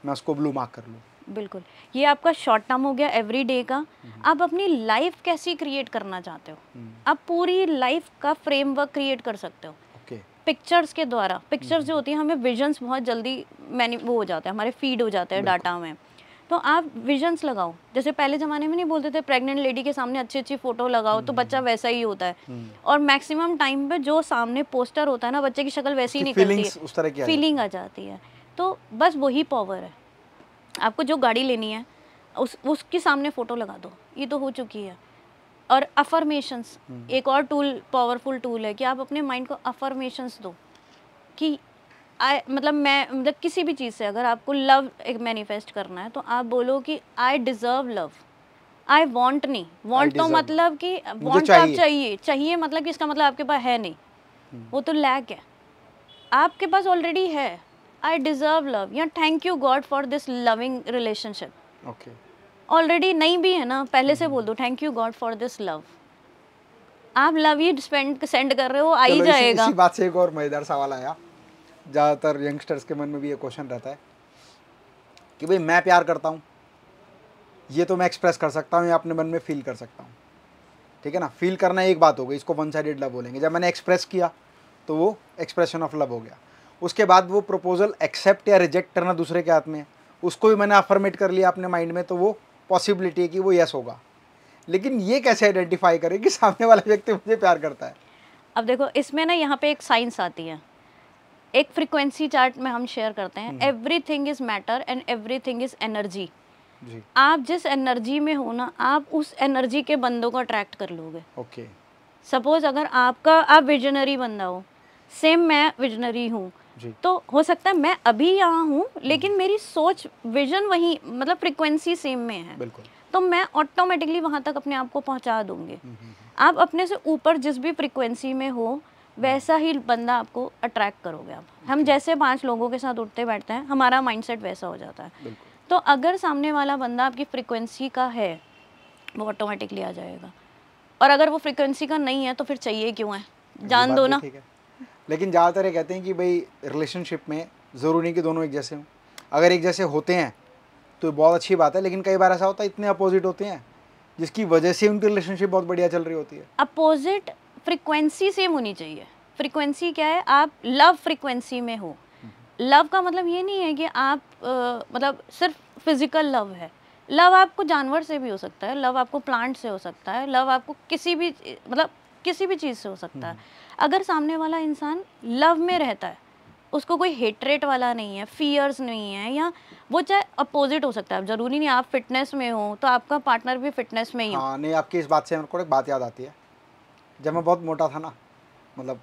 मैं उसको ब्लू मार्क कर लूँ बिल्कुल ये आपका शॉर्ट टर्म हो गया एवरी डे का हम्म। आप अपनी लाइफ कैसी क्रिएट करना चाहते हो हम्म। आप पूरी लाइफ का फ्रेमवर्क क्रिएट कर सकते हो पिक्चर्स के द्वारा पिक्चर्स हम्म। जो होती है हमें विजन्स बहुत जल्दी मैनी वो हो जाते हैं हमारे फीड हो जाते हैं डाटा में तो आप विजन्स लगाओ जैसे पहले ज़माने में नहीं बोलते थे प्रेग्नेंट लेडी के सामने अच्छी अच्छी फ़ोटो लगाओ तो बच्चा वैसा ही होता है और मैक्सिमम टाइम पे जो सामने पोस्टर होता है ना बच्चे की शक्ल वैसी ही निकलती है फीलिंग आ जाती है तो बस वही पावर है आपको जो गाड़ी लेनी है उस उसके सामने फ़ोटो लगा दो ये तो हो चुकी है और अफर्मेशंस हम्म। एक और टूल पावरफुल टूल है कि आप अपने माइंड को अफर्मेशंस दो कि आई मतलब मैं मतलब किसी भी चीज़ से अगर आपको लव एक मैनिफेस्ट करना है तो आप बोलो कि I deserve love I want नहीं वॉन्ट तो मतलब कि वॉन्ट तो आप चाहिए चाहिए मतलब कि इसका मतलब आपके पास है नहीं हम्म। वो तो लैक है आपके पास ऑलरेडी है आई डिजर्व लव या thank you God for this loving relationship okay already नहीं भी है ना पहले से बोल दो thank you God for this love आप लव ही स्पेंड सेंड कर रहे हो आ ही जाएगा इसी बात से एक और मजेदार सवाल आया ज़्यादातर यंगस्टर्स के मन में भी ये क्वेश्चन रहता है कि भाई मैं प्यार करता हूँ ये तो मैं एक्सप्रेस कर सकता हूँ या अपने मन में फील कर सकता हूँ ठीक है ना फील करना एक बात हो गई इसको वन साइडेड लव बोलेंगे जब मैंने एक्सप्रेस किया तो वो एक्सप्रेशन ऑफ लव हो गया उसके बाद वो प्रपोज़ल एक्सेप्ट या रिजेक्ट करना दूसरे के हाथ में है उसको भी मैंने अफर्मेट कर लिया अपने माइंड में तो वो पॉसिबिलिटी है कि वो यस होगा लेकिन ये कैसे आइडेंटिफाई करें कि सामने वाला व्यक्ति मुझे प्यार करता है अब देखो इसमें ना यहाँ पे एक साइंस आती है एक फ्रिक्वेंसी चार्ट में हम शेयर करते हैं everything is matter and everything is energy आप जिस एनर्जी में हो ना आप उस एनर्जी के बंदों को अट्रैक्ट कर लोगे ओके okay. सपोज अगर आपका आप विजनरी बंदा हो सेम मैं विजनरी हूँ तो हो सकता है मैं अभी यहाँ हूँ लेकिन हम्म। मेरी सोच विजन वही मतलब फ्रिक्वेंसी सेम में है बिल्कुल तो मैं ऑटोमेटिकली वहाँ तक अपने आप को पहुँचा दूंगी हम्म, हम्म, आप अपने से ऊपर जिस भी फ्रिक्वेंसी में हो वैसा ही बंदा आपको अट्रैक्ट करोगे आप हम जैसे पांच लोगों के साथ उठते बैठते हैं हमारा माइंडसेट वैसा हो जाता है तो अगर सामने वाला बंदा आपकी फ्रिक्वेंसी का है वो ऑटोमेटिकली आ जाएगा और अगर वो फ्रिक्वेंसी का नहीं है तो फिर चाहिए क्यों है जान दो ना लेकिन ज़्यादातर ये कहते हैं कि भाई रिलेशनशिप में ज़रूरी नहीं कि दोनों एक जैसे हों अगर एक जैसे होते हैं तो बहुत अच्छी बात है लेकिन कई बार ऐसा होता है इतने अपोजिट होते हैं जिसकी वजह से उनकी रिलेशनशिप बहुत बढ़िया चल रही होती है अपोजिट फ्रिक्वेंसी सेम होनी चाहिए फ्रिक्वेंसी क्या है आप लव फ्रिक्वेंसी में हो लव हम्म। का मतलब ये नहीं है कि आप आ, मतलब सिर्फ फिजिकल लव है लव आपको जानवर से भी हो सकता है लव आपको प्लांट से हो सकता है लव आपको किसी भी मतलब किसी भी चीज़ से हो सकता है हम्म। अगर सामने वाला इंसान लव में रहता है उसको कोई हेटरेट वाला नहीं है फियर्स नहीं है या वो चाहे अपोजिट हो सकता है जरूरी नहीं आप फिटनेस में हो तो आपका पार्टनर भी फिटनेस में ही हो हाँ, नहीं आपकी इस बात से मेरे को एक बात याद आती है जब मैं बहुत मोटा था ना मतलब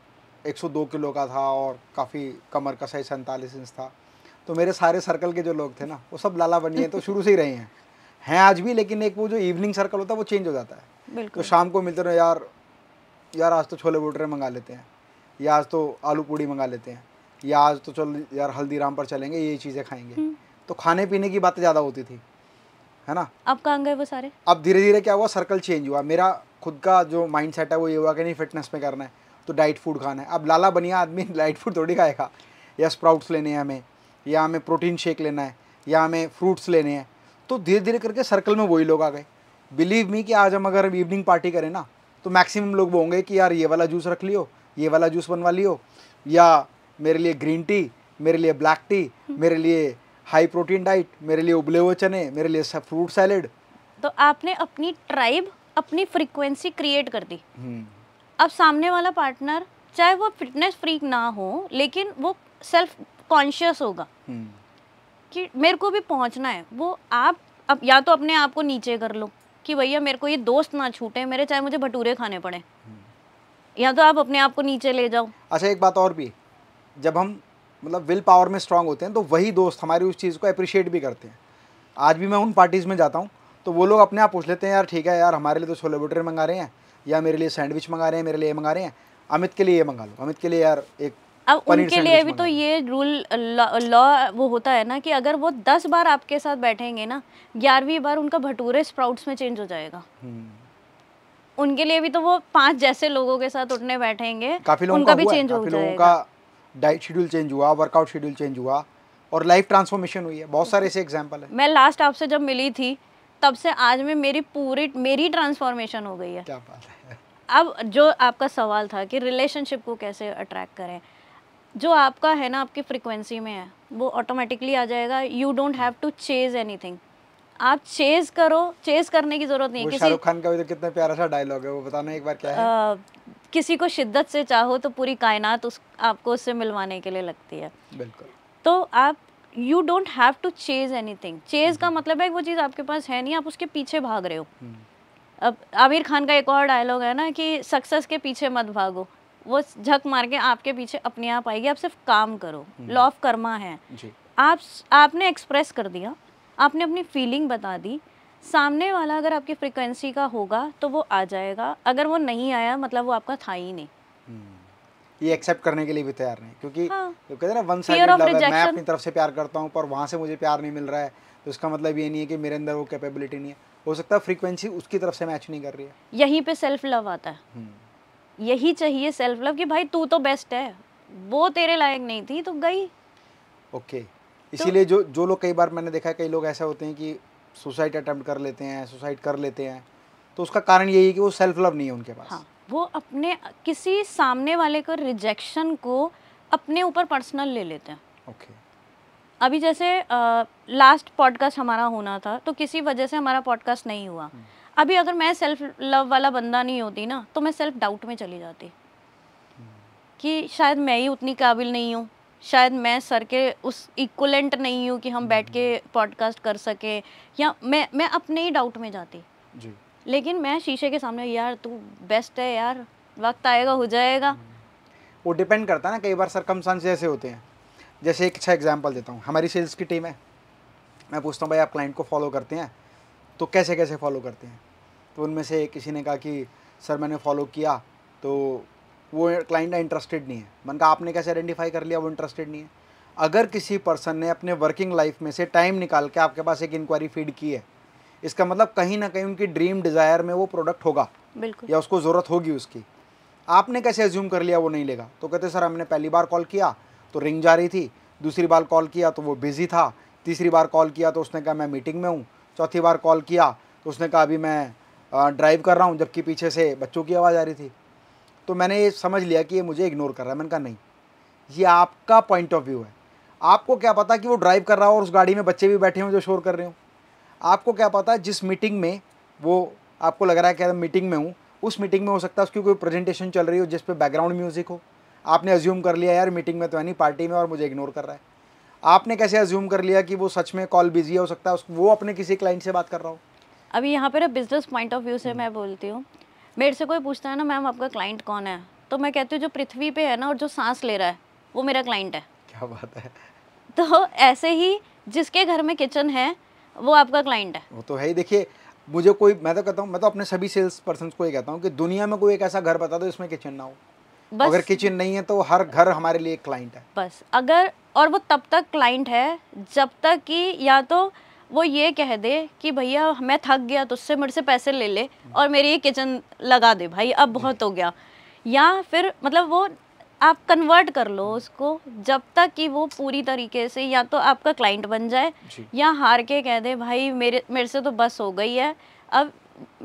102 किलो का था और काफ़ी कमर का साइज सैंतालीस इंच था तो मेरे सारे सर्कल के जो लोग थे ना वो सब लाला बनिए तो शुरू से ही रहे हैं हैं आज भी लेकिन एक वो जो इवनिंग सर्कल होता है वो चेंज हो जाता है तो शाम को मिलते रहे यार यार आज तो छोले भटूरे मंगा लेते हैं या आज तो आलू पूड़ी मंगा लेते हैं या आज तो चल यार हल्दीराम पर चलेंगे ये चीज़ें खाएंगे हम्म। तो खाने पीने की बातें ज़्यादा होती थी है ना अब कहाँ गए वो सारे अब धीरे धीरे क्या हुआ सर्कल चेंज हुआ मेरा खुद का जो माइंड सेट है वो ये हुआ कि नहीं फिटनेस में करना है तो डाइट फूड खाना है अब लाला बनिया आदमी डाइट फूड थोड़ी खाएगा या स्प्राउट्स लेने हैं हमें या हमें प्रोटीन शेक लेना है या हमें फ्रूट्स लेने हैं तो धीरे धीरे करके सर्कल में वही लोग आ गए बिलीव मी कि आज हम अगर इवनिंग पार्टी करें ना तो मैक्सिमम लोग होंगे कि यार ये वाला जूस रख लियो ये वाला जूस बनवा लियो या मेरे लिए ग्रीन टी मेरे लिए ब्लैक टी मेरे लिए हाई प्रोटीन डाइट मेरे लिए उबले हुए चने मेरे लिए फ्रूट सैलेड तो आपने अपनी ट्राइब अपनी फ्रीक्वेंसी क्रिएट कर दी हम्म। अब सामने वाला पार्टनर चाहे वो फिटनेस फ्रीक ना हो लेकिन वो सेल्फ कॉन्शियस होगा हम्म। कि मेरे को भी पहुंचना है वो आप अब या तो अपने आप को नीचे कर लो कि भैया मेरे को ये दोस्त ना छूटे मेरे चाहे मुझे भटूरे खाने पड़े या तो आप अपने आप को नीचे ले जाओ अच्छा एक बात और भी जब हम मतलब विल पावर में स्ट्रांग होते हैं तो वही दोस्त हमारी उस चीज़ को अप्रिशिएट भी करते हैं आज भी मैं उन पार्टीज़ में जाता हूँ तो वो लोग अपने आप पूछ लेते हैं यार ठीक है यार हमारे लिए तो छोले भटूरे मंगा रहे हैं या मेरे लिए सैंडविच मंगा रहे हैं मेरे लिए ये मंगा रहे हैं अमित के लिए ये मंगा लो अमित के लिए यार एक अब उनके लिए भी तो ये रूल लॉ वो होता है ना कि अगर वो दस बार आपके साथ बैठेंगे ना ग्यारहवीं बार उनका भटूरे स्प्राउट्स में चेंज हो जाएगा हम्म। उनके लिए भी तो वो पांच जैसे लोगों के साथ उठने बैठेंगे काफी लोगों का भी चेंज हो जाएगा डाइट शेड्यूल चेंज हुआ वर्कआउट शेड्यूल चेंज हुआ और लाइफ ट्रांसफॉर्मेशन हुई है बहुत सारे ऐसे एग्जाम्पल है मैं लास्ट आपसे जब मिली थी तब से आज में मेरी पूरी मेरी ट्रांसफॉर्मेशन हो गई है क्या बात है अब जो आपका सवाल था कि रिलेशनशिप को कैसे अट्रैक्ट करें जो आपका है ना आपकी फ्रिक्वेंसी में है वो ऑटोमेटिकली आ जाएगा you don't have to chase anything आप चेज करो चेज करने की जरूरत नहीं है शाहरुख खान का भी तो कितना प्यारा सा डायलॉग है वो बताना एक बार क्या है आ, किसी को शिद्दत से चाहो तो पूरी कायनात उस आपको उससे मिलवाने के लिए लगती है बिल्कुल तो आप you don't have to chase anything chase का हम्म। मतलब है वो चीज़ आपके पास है नहीं आप उसके पीछे भाग रहे हो हम्म। अब आमिर खान का एक और डायलॉग है ना कि सक्सेस के पीछे मत भागो वो झक मार के आपके पीछे अपने आप आएगी आप सिर्फ काम करो लॉ ऑफ कर्मा है आप आपने एक्सप्रेस कर दिया आपने अपनी फीलिंग बता दी सामने वाला अगर आपकी फ्रिक्वेंसी का होगा तो वो आ जाएगा अगर वो नहीं आया मतलब वो आपका था ही नहीं हम्म। ये एक्सेप्ट करने के लिए भी तैयार नहीं क्योंकि हाँ। कहते ना वन साइड है मैं अपनी तरफ से प्यार करता हूँ पर वहाँ से मुझे प्यार नहीं मिल रहा है तो इसका मतलब ये नहीं है कि मेरे अंदर वो कैपेबिलिटी नहीं है हो सकता है फ्रीक्वेंसी उसकी तरफ से मैच नहीं कर रही है यहीं पे सेल्फ लव आता है हम्म। यही चाहिए सेल्फ लव कि भाई तू तो बेस्ट है वो तेरे लायक नहीं थी तो गई ओके okay. इसीलिए तो, जो जो लोग कई बार मैंने देखा है कई लोग ऐसे होते हैं कि सुसाइड अटेम्प्ट कर लेते हैं सुसाइड कर लेते हैं तो उसका कारण यही है कि वो सेल्फ लव नहीं है उनके पास हाँ वो अपने किसी सामने वाले को रिजेक्शन को अपने ऊपर पर्सनल ले लेते हैं ओके okay. अभी जैसे आ, लास्ट पॉडकास्ट हमारा होना था तो किसी वजह से हमारा पॉडकास्ट नहीं हुआ hmm. अभी अगर मैं सेल्फ लव वाला बंदा नहीं होती ना तो मैं सेल्फ डाउट में चली जाती कि शायद मैं ही उतनी काबिल नहीं हूँ शायद मैं सर के उस इक्वलेंट नहीं हूँ कि हम बैठ के पॉडकास्ट हम्म। कर सके या मैं मैं अपने ही डाउट में जाती जी लेकिन मैं शीशे के सामने यार तू बेस्ट है यार वक्त आएगा हो जाएगा हम्म। वो डिपेंड करता है ना कई बार सन जैसे होते हैं जैसे एक अच्छा एग्जाम्पल देता हूँ हमारी सेल्स की टीम है मैं पूछता हूँ भाई आप क्लाइंट को फॉलो करते हैं तो कैसे कैसे फॉलो करते हैं तो उनमें से किसी ने कहा कि सर मैंने फॉलो किया तो वो क्लाइंट इंटरेस्टेड नहीं है मन का आपने कैसे आइडेंटिफाई कर लिया वो इंटरेस्टेड नहीं है अगर किसी पर्सन ने अपने वर्किंग लाइफ में से टाइम निकाल के आपके पास एक इंक्वायरी फीड की है इसका मतलब कहीं ना कहीं उनकी ड्रीम डिज़ायर में वो प्रोडक्ट होगा बिल्कुल या उसको ज़रूरत होगी उसकी आपने कैसे एज्यूम कर लिया वो नहीं लेगा तो कहते सर हमने पहली बार कॉल किया तो रिंग जा रही थी दूसरी बार कॉल किया तो वो बिज़ी था तीसरी बार कॉल किया तो उसने कहा मैं मीटिंग में हूँ चौथी बार कॉल किया तो उसने कहा अभी मैं ड्राइव कर रहा हूँ जबकि पीछे से बच्चों की आवाज़ आ रही थी तो मैंने ये समझ लिया कि ये मुझे इग्नोर कर रहा है मैंने कहा नहीं ये आपका पॉइंट ऑफ व्यू है आपको क्या पता कि वो ड्राइव कर रहा हो और उस गाड़ी में बच्चे भी बैठे हों जो शोर कर रहे हो आपको क्या पता जिस मीटिंग में वो आपको लग रहा है कि मीटिंग में हूँ उस मीटिंग में हो सकता है उसकी कोई प्रेजेंटेशन चल रही हो जिस पर बैकग्राउंड म्यूज़िक हो आपने अज्यूम कर लिया यार मीटिंग में तो है नहीं पार्टी में और मुझे इग्नोर कर रहा है आपने कैसे अज्यूम कर लिया कि वो सच में कॉल बिजी हो सकता है वो अपने किसी क्लाइंट से बात कर रहा हो अभी यहाँ पर बिजनेस पॉइंट ऑफ व्यू से मैं बोलती हूँ मेरे से कोई पूछता है ना मैम आपका क्लाइंट कौन है तो मैं कहती हूँ जो पृथ्वी पे है ना और जो सांस ले रहा है वो मेरा क्लाइंट है क्या बात है तो ऐसे ही जिसके घर में किचन है वो आपका क्लाइंट है वो तो है ही देखिए मुझे कोई मैं तो कहता हूँ मैं तो अपने सभी सेल्स पर्सन को ये कहता हूँ कि दुनिया में कोई एक ऐसा घर बता दो जिसमें किचन ना हो बस अगर किचन नहीं है तो हर घर हमारे लिए क्लाइंट है बस अगर और वो तब तक क्लाइंट है जब तक कि या तो वो ये कह दे कि भैया मैं थक गया तो मेरे से पैसे ले ले और मेरी ये किचन लगा दे भाई अब बहुत हो गया या फिर मतलब वो आप कन्वर्ट कर लो उसको जब तक कि वो पूरी तरीके से या तो आपका क्लाइंट बन जाए या हार के कह दे भाई मेरे मेरे से तो बस हो गई है अब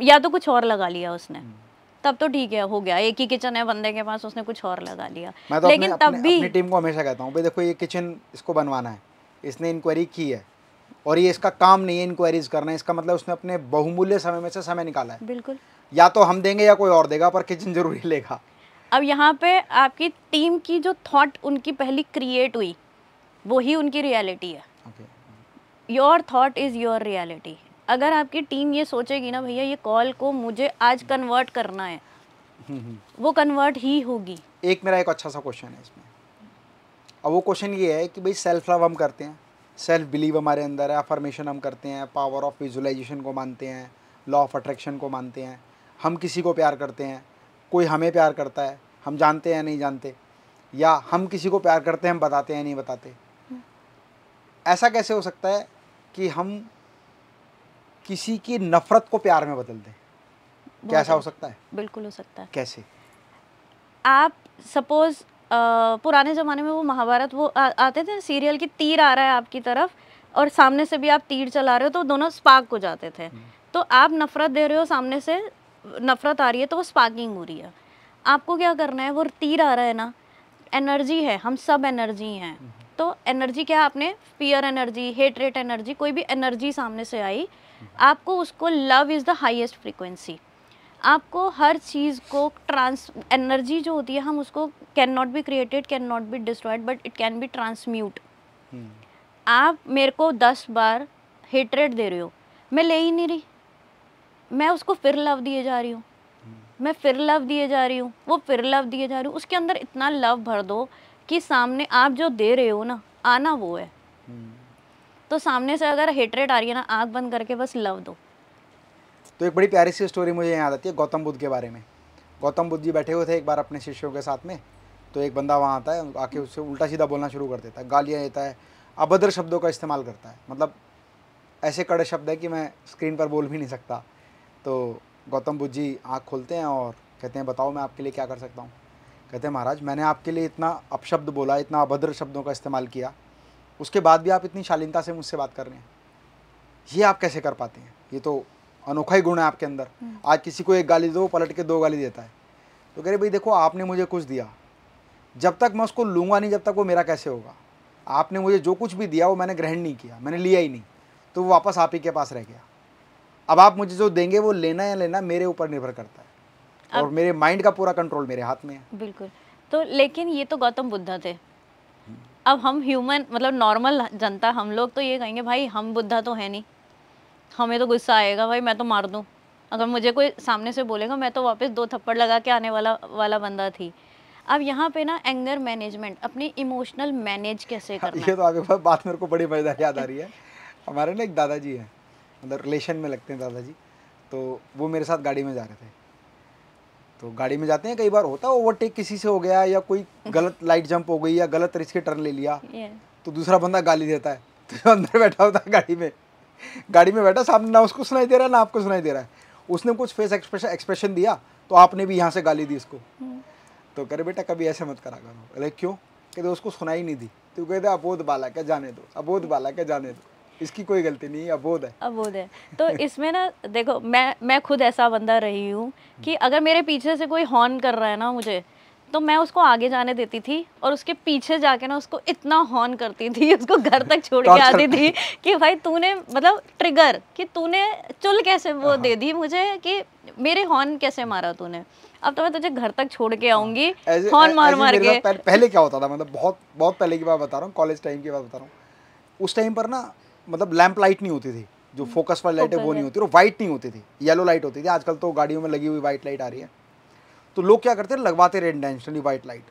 या तो कुछ और लगा लिया उसने हम्म। तब तो ठीक है हो गया एक ही किचन है बंदे के पास उसने कुछ और लगा लिया मैं तो लेकिन अपने, तब अपने, भी अपनी टीम को हमेशा कहता हूँ देखो ये किचन इसको बनवाना है इसने इंक्वायरी की है और ये इसका काम नहीं है इंक्वायरीज करना इसका मतलब उसने अपने बहुमूल्य समय में से समय निकाला है बिल्कुल या तो हम देंगे या कोई और देगा पर किचन जरूरी लेगा अब यहाँ पे आपकी टीम की जो थॉट उनकी पहली क्रिएट हुई वो ही उनकी रियलिटी है your thought is your reality अगर आपकी टीम ये सोचेगी ना भैया ये कॉल को मुझे आज कन्वर्ट करना है हम्म, हम्म। वो कन्वर्ट ही होगी एक मेरा एक अच्छा सा क्वेश्चन है इसमें अब वो क्वेश्चन ये है कि भाई सेल्फ लव हम करते हैं सेल्फ बिलीव हमारे अंदर है अफर्मेशन हम करते हैं पावर ऑफ विजुलाइजेशन को मानते हैं लॉ ऑफ अट्रैक्शन को मानते हैं हम किसी को प्यार करते हैं कोई हमें प्यार करता है हम जानते हैं नहीं जानते या हम किसी को प्यार करते हैं हम बताते हैं नहीं बताते हम्म। ऐसा कैसे हो सकता है कि हम किसी की नफरत को प्यार में बदल दें कैसा हो सकता है बिल्कुल हो सकता है कैसे आप सपोज पुराने ज़माने में वो महाभारत वो आ, आते थे सीरियल की तीर आ रहा है आपकी तरफ और सामने से भी आप तीर चला रहे हो तो दोनों स्पार्क हो जाते थे हम्म। तो आप नफरत दे रहे हो सामने से नफरत आ रही है तो वो स्पार्किंग हो रही है आपको क्या करना है वो तीर आ रहा है ना एनर्जी है हम सब एनर्जी हैं हम्म। तो एनर्जी क्या आपने फियर एनर्जी हेटरेट एनर्जी कोई भी एनर्जी सामने से आई आपको उसको love is the highest frequency आपको हर चीज़ को ट्रांस एनर्जी जो होती है हम उसको cannot be created cannot be destroyed but it can be transmute आप मेरे को दस बार हेटरेट दे रहे हो मैं ले ही नहीं रही मैं उसको फिर लव दिए जा रही हूँ हम्म। मैं फिर लव दिए जा रही हूँ वो फिर लव दिए जा रही हूँ उसके अंदर इतना लव भर दो कि सामने आप जो दे रहे हो ना आना वो है हम्म। तो सामने से अगर हेटरेट आ रही है ना आँख बंद करके बस लव दो तो एक बड़ी प्यारी सी स्टोरी मुझे याद आती है गौतम बुद्ध के बारे में गौतम बुद्ध जी बैठे हुए थे एक बार अपने शिष्यों के साथ में तो एक बंदा वहाँ आता है आके उससे उल्टा सीधा बोलना शुरू कर देता है गालियाँ देता है अभद्र शब्दों का इस्तेमाल करता है मतलब ऐसे कड़े शब्द है कि मैं स्क्रीन पर बोल भी नहीं सकता तो गौतम बुद्ध जी आँख खोलते हैं और कहते हैं बताओ मैं आपके लिए क्या कर सकता हूँ कहते हैं महाराज मैंने आपके लिए इतना अपशब्द बोला इतना अभद्र शब्दों का इस्तेमाल किया उसके बाद भी आप इतनी शालीनता से मुझसे बात कर रहे हैं ये आप कैसे कर पाते हैं ये तो अनोखा ही गुण है आपके अंदर हम्म। आज किसी को एक गाली दो पलट के दो गाली देता है तो कह रहे भाई देखो आपने मुझे कुछ दिया जब तक मैं उसको लूँगा नहीं जब तक वो मेरा कैसे होगा आपने मुझे जो कुछ भी दिया वो मैंने ग्रहण नहीं किया मैंने लिया ही नहीं तो वो वापस आप ही के पास रह गया अब आप मुझे जो देंगे वो लेना या लेना मेरे ऊपर निर्भर करता है और मेरे माइंड का पूरा कंट्रोल मेरे हाथ में है बिल्कुल तो लेकिन ये तो गौतम बुद्ध थे अब हम ह्यूमन मतलब नॉर्मल जनता हम लोग तो ये कहेंगे भाई हम बुद्धा तो है नहीं हमें तो गुस्सा आएगा भाई मैं तो मार दूँ अगर मुझे कोई सामने से बोलेगा मैं तो वापस दो थप्पड़ लगा के आने वाला वाला बंदा थी अब यहाँ पे ना एंगर मैनेजमेंट अपने इमोशनल मैनेज कैसे हाँ, करना ये तो आगे बात मेरे को बड़ी मजेदार याद आ रही है हमारे ना एक दादाजी हैं मतलब रिलेशन में लगते हैं दादाजी तो वो मेरे साथ गाड़ी में जा रहे थे तो गाड़ी में जाते हैं कई बार होता है ओवरटेक किसी से हो गया या कोई गलत लाइट जंप हो गई या गलत रिस्क टर्न ले लिया तो दूसरा बंदा गाली देता है तो जो अंदर बैठा होता है गाड़ी में गाड़ी में बैठा सामने ना उसको सुनाई दे रहा है ना आपको सुनाई दे रहा है उसने कुछ फेस एक्सप्रेशन एक्सप्रेशन दिया तो आपने भी यहाँ से गाली दी उसको hmm. तो कह रहे बेटा कभी ऐसे मत करा करो अरे क्यों कहते उसको सुनाई नहीं दी तो कहते अबोध बाला क्या जाने दो अबोध बाला क्या जाने दो इसकी कोई गलती नहीं अबोध है अबोध है तो इसमें ना देखो मैं मैं खुद ऐसा बंदा रही हूँ कि अगर मेरे पीछे से कोई हॉर्न कर रहा है ना मुझे तो मैं उसको आगे जाने देती थी और उसके पीछे जाके ना उसको इतना हॉर्न करती थी उसको घर तक छोड़ के आती थी कि भाई तूने मतलब ट्रिगर कि तूने चुल कैसे वो हाँ। दे दी मुझे कि मेरे हॉर्न कैसे मारा तूने अब तो मैं तुझे घर तक छोड़ के हाँ। आऊंगी हॉर्न मार मार के पहले क्या होता था मतलब बहुत बहुत पहले की बात बता रहा हूँ कॉलेज टाइम की बात बता रहा हूँ उस टाइम पर ना मतलब लैंप लाइट नहीं होती थी जो फोकस हम्म। वाली लाइट है वो नहीं होती और वाइट नहीं होती थी येलो लाइट होती थी आजकल तो गाड़ियों में लगी हुई वाइट लाइट आ रही है तो लोग क्या करते हैं लगवाते रहे इंटेंशनली लाइट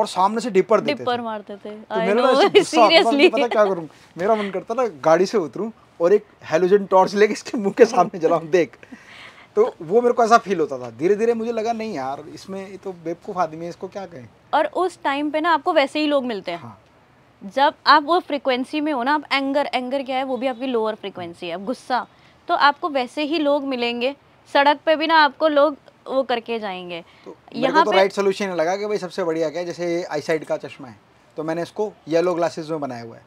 और सामने से डिपर देते डिपर थे। मारते थे तो मेरा ना पता क्या करूं मेरा मन करता ना गाड़ी से उतरूं और एक हेलोजन टॉर्च लेके इसके मुंह के सामने जलाऊं देख तो वो मेरे को ऐसा फील होता था धीरे धीरे मुझे लगा नहीं यार इसमें तो बेवकूफ आदमी है इसको क्या कहें और उस टाइम पे ना आपको वैसे ही लोग मिलते हैं हाँ। जब आप वो फ्रिक्वेंसी में हो ना आप एंगर एंगर क्या है वो भी आपकी लोअर फ्रिक्वेंसी है अब गुस्सा तो आपको वैसे ही लोग मिलेंगे सड़क पे भी ना आपको लोग वो करके जाएंगे तो यहाँ तो पे राइट सोल्यूशन लगा कि भाई सबसे बढ़िया क्या है जैसे आई साइड का चश्मा है तो मैंने इसको येलो ग्लासेस में बनाया हुआ है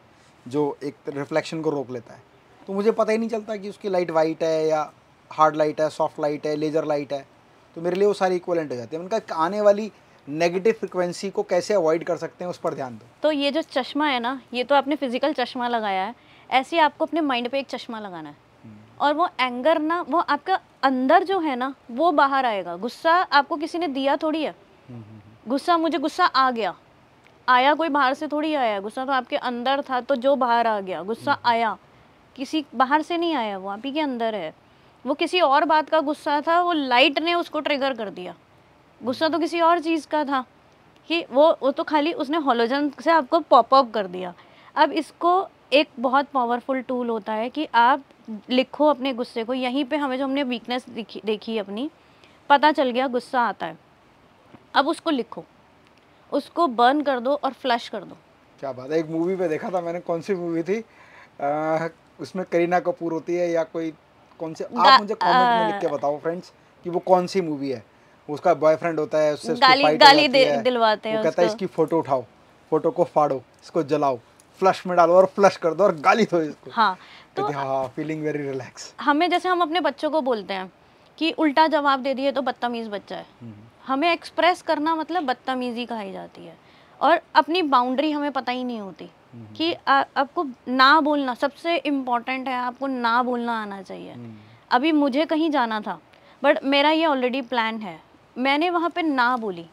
जो एक रिफ्लेक्शन को रोक लेता है तो मुझे पता ही नहीं चलता कि उसकी लाइट वाइट है या हार्ड लाइट है सॉफ्ट लाइट है लेज़र लाइट है तो मेरे लिए वो सारी इक्वलेंट हो जाती है उनका आने वाली नेगेटिव फ्रिक्वेंसी को कैसे अवॉइड कर सकते हैं उस पर ध्यान दो तो ये जो चश्मा है ना ये तो आपने फिजिकल चश्मा लगाया है ऐसे ही आपको अपने माइंड पे एक चश्मा लगाना है हम्म। और वो एंगर ना वो आपका अंदर जो है ना वो बाहर आएगा गुस्सा आपको किसी ने दिया थोड़ी है हम्म, हम्म, गुस्सा मुझे गुस्सा आ गया आया कोई बाहर से थोड़ी आया गुस्सा तो आपके अंदर था तो जो बाहर आ गया गुस्सा आया किसी बाहर से नहीं आया वो आप ही के अंदर है वो किसी और बात का गुस्सा था वो लाइट ने उसको ट्रिगर कर दिया गुस्सा तो किसी और चीज़ का था कि वो वो तो खाली उसने हॉलोजन से आपको पॉपअप कर दिया अब इसको एक बहुत पावरफुल टूल होता है कि आप लिखो अपने गुस्से को यहीं पे हमें जो हमने वीकनेस देखी देखी अपनी पता चल गया गुस्सा आता है अब उसको लिखो उसको बर्न कर दो और फ्लश कर दो क्या बात है एक मूवी में देखा था मैंने कौन सी मूवी थी आ, उसमें करीना कपूर होती है या कोई कौन सी आप मुझे कमेंट में लिख के बताओ फ्रेंड्स कि वो कौन सी मूवी है उसका बॉयफ्रेंड होता है उससे गाली गाली दे, है। दिलवाते हैं कहता है इसकी फोटो उठाओ फोटो को फाड़ो इसको जलाओ फ्लश में डालो और फ्लश कर दो और गाली दो इसको हाँ तो हाँ फीलिंग वेरी रिलैक्स हमें जैसे हम अपने बच्चों को बोलते हैं कि उल्टा जवाब दे दिए तो बदतमीज़ बच्चा है हम्म, हम्म। हमें एक्सप्रेस करना मतलब बदतमीज़ी कहा जाती है और अपनी बाउंड्री हमें पता ही नहीं होती हम्म, कि आ, आपको ना बोलना सबसे इम्पोर्टेंट है आपको ना बोलना आना चाहिए अभी मुझे कहीं जाना था बट मेरा ये ऑलरेडी प्लान है मैंने वहाँ पे ना बोली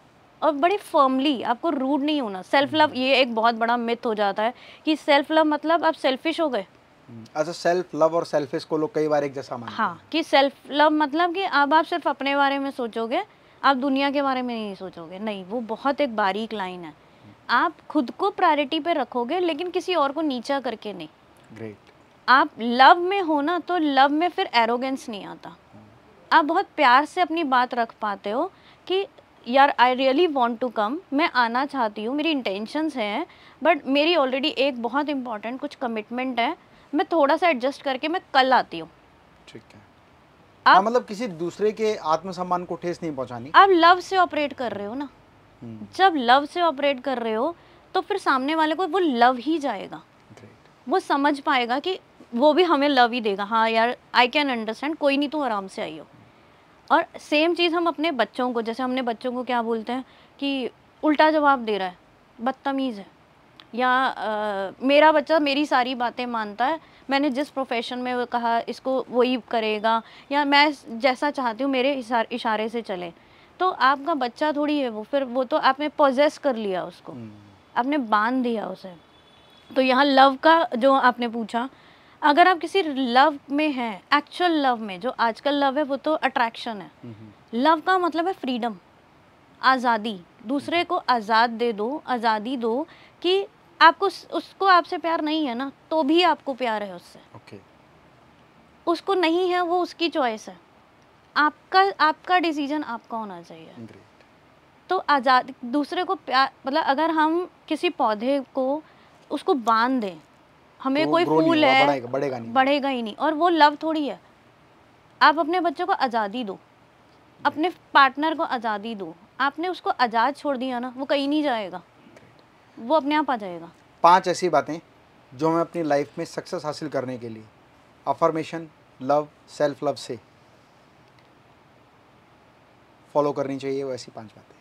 और बड़ी फर्मली आपको रूड नहीं होना सेल्फ लव ये एक बहुत बड़ा मिथ हो जाता है कि सेल्फ लव मतलब आप सेल्फिश हो गए hmm. अच्छा सेल्फ लव और सेल्फिश को लोग कई बार एक जैसा मानते हाँ कि सेल्फ लव मतलब कि अब आप सिर्फ अपने बारे में सोचोगे आप दुनिया के बारे में नहीं सोचोगे नहीं वो बहुत एक बारीक लाइन है hmm. आप खुद को प्रायोरिटी पे रखोगे लेकिन किसी और को नीचा करके नहीं ग्रेट आप लव में हो ना तो लव में फिर एरोगेंस नहीं आता आप बहुत प्यार से अपनी बात रख पाते हो कि यार I really want to come मैं आना चाहती हूँ मेरी इंटेंशंस हैं बट मेरी ऑलरेडी एक बहुत इम्पॉर्टेंट कुछ कमिटमेंट है मैं थोड़ा सा एडजस्ट करके मैं कल आती हूँ ठीक है आप हाँ, मतलब किसी दूसरे के आत्मसम्मान को ठेस नहीं पहुंचानी आप लव से ऑपरेट कर रहे हो ना हम्म। जब लव से ऑपरेट कर रहे हो तो फिर सामने वाले को वो लव ही जाएगा वो समझ पाएगा कि वो भी हमें लव ही देगा हाँ यार आई कैन अंडरस्टैंड कोई नहीं तो आराम से आई हो और सेम चीज़ हम अपने बच्चों को जैसे हमने बच्चों को क्या बोलते हैं कि उल्टा जवाब दे रहा है बदतमीज़ है या आ, मेरा बच्चा मेरी सारी बातें मानता है मैंने जिस प्रोफेशन में वो कहा इसको वही करेगा या मैं जैसा चाहती हूँ मेरे इशारे से चले तो आपका बच्चा थोड़ी है वो फिर वो तो आपने पोजेस कर लिया उसको हम्म। आपने बांध दिया उसे तो यहाँ लव का जो आपने पूछा अगर आप किसी लव में हैं एक्चुअल लव में जो आजकल लव है वो तो अट्रैक्शन है लव का मतलब है फ्रीडम आज़ादी दूसरे को आज़ाद दे दो आज़ादी दो कि आपको उसको आपसे प्यार नहीं है ना तो भी आपको प्यार है उससे okay. उसको नहीं है वो उसकी चॉइस है आपका आपका डिसीजन आपका होना चाहिए Great. तो आज़ाद दूसरे को प्यार मतलब अगर हम किसी पौधे को उसको बांध दें हमें तो कोई फूल है बढ़ेगा, नहीं बढ़ेगा ही नहीं और वो लव थोड़ी है आप अपने बच्चों को आज़ादी दो अपने पार्टनर को आज़ादी दो आपने उसको आज़ाद छोड़ दिया ना वो कहीं नहीं जाएगा वो अपने आप आ जाएगा पांच ऐसी बातें जो हमें अपनी लाइफ में सक्सेस हासिल करने के लिए अफर्मेशन लव सेल्फ लव से फॉलो करनी चाहिए वो ऐसी पांच बातें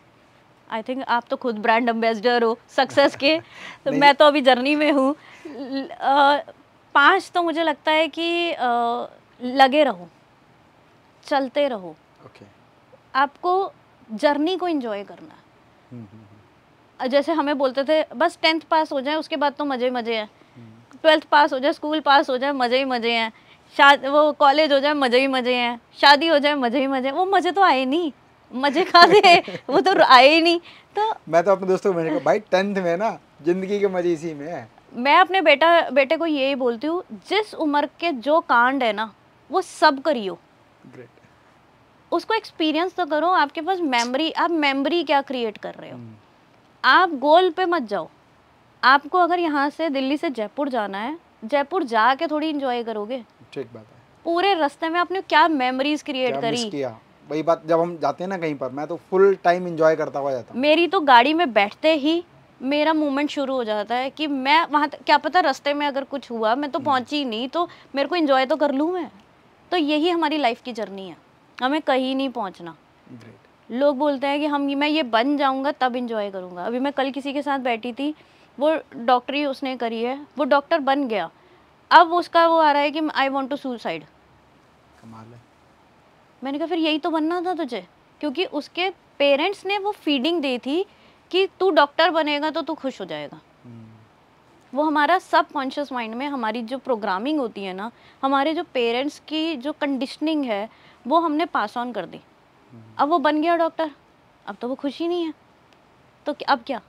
आई थिंक आप तो खुद ब्रांड एम्बेसडर हो सक्सेस के तो मैं तो अभी जर्नी में हूँ पांच तो मुझे लगता है कि आ, लगे रहो चलते रहो okay. आपको जर्नी को इंजॉय करना mm-hmm. जैसे हमें बोलते थे बस टेंथ पास हो जाए उसके बाद तो मज़े ही मज़े हैं ट्वेल्थ पास हो जाए स्कूल पास हो जाए मज़े ही मज़े हैं शाद वो कॉलेज हो जाए मज़े ही मज़े हैं शादी हो जाए मज़े ही मज़े वो मज़े तो आए नहीं मज़े कहाँ से वो तो आए ही नहीं तो मैं तो अपने दोस्तों को भाई टेंथ में ना जिंदगी के मज़े इसी में है मैं अपने बेटा बेटे को यही बोलती हूँ जिस उम्र के जो कांड है ना वो सब करियो उसको एक्सपीरियंस तो करो आपके पास मेमोरी आप मेमोरी क्या क्रिएट कर रहे हो hmm. आप गोल पे मत जाओ आपको अगर यहाँ से दिल्ली से जयपुर जाना है जयपुर जाके थोड़ी इंजॉय करोगे ठीक बात है पूरे रास्ते में आपने क्या मेमोरीज क्रिएट करी किया वही बात जब हम जाते हैं ना कहीं पर मैं तो फुल टाइम इंजॉय करता हुआ जाता मेरी तो गाड़ी में बैठते ही मेरा मूवमेंट शुरू हो जाता है कि मैं वहाँ क्या पता रास्ते में अगर कुछ हुआ मैं तो हम्म। पहुँची ही नहीं तो मेरे को इन्जॉय तो कर लूँ मैं तो यही हमारी लाइफ की जर्नी है हमें कहीं नहीं पहुँचना लोग बोलते हैं कि हम मैं ये बन जाऊँगा तब इन्जॉय करूँगा अभी मैं कल किसी के साथ बैठी थी वो डॉक्टरी उसने करी है वो डॉक्टर बन गया अब उसका वो आ रहा है कि आई वॉन्ट टू सुसाइड मैंने कहा फिर यही तो बनना था तुझे क्योंकि उसके पेरेंट्स ने वो फीडिंग दी थी कि तू डॉक्टर बनेगा तो तू खुश हो जाएगा वो हमारा सब कॉन्शियस माइंड में हमारी जो प्रोग्रामिंग होती है ना हमारे जो पेरेंट्स की जो कंडीशनिंग है वो हमने पास ऑन कर दी अब वो बन गया डॉक्टर अब तो वो खुश ही नहीं है तो अब क्या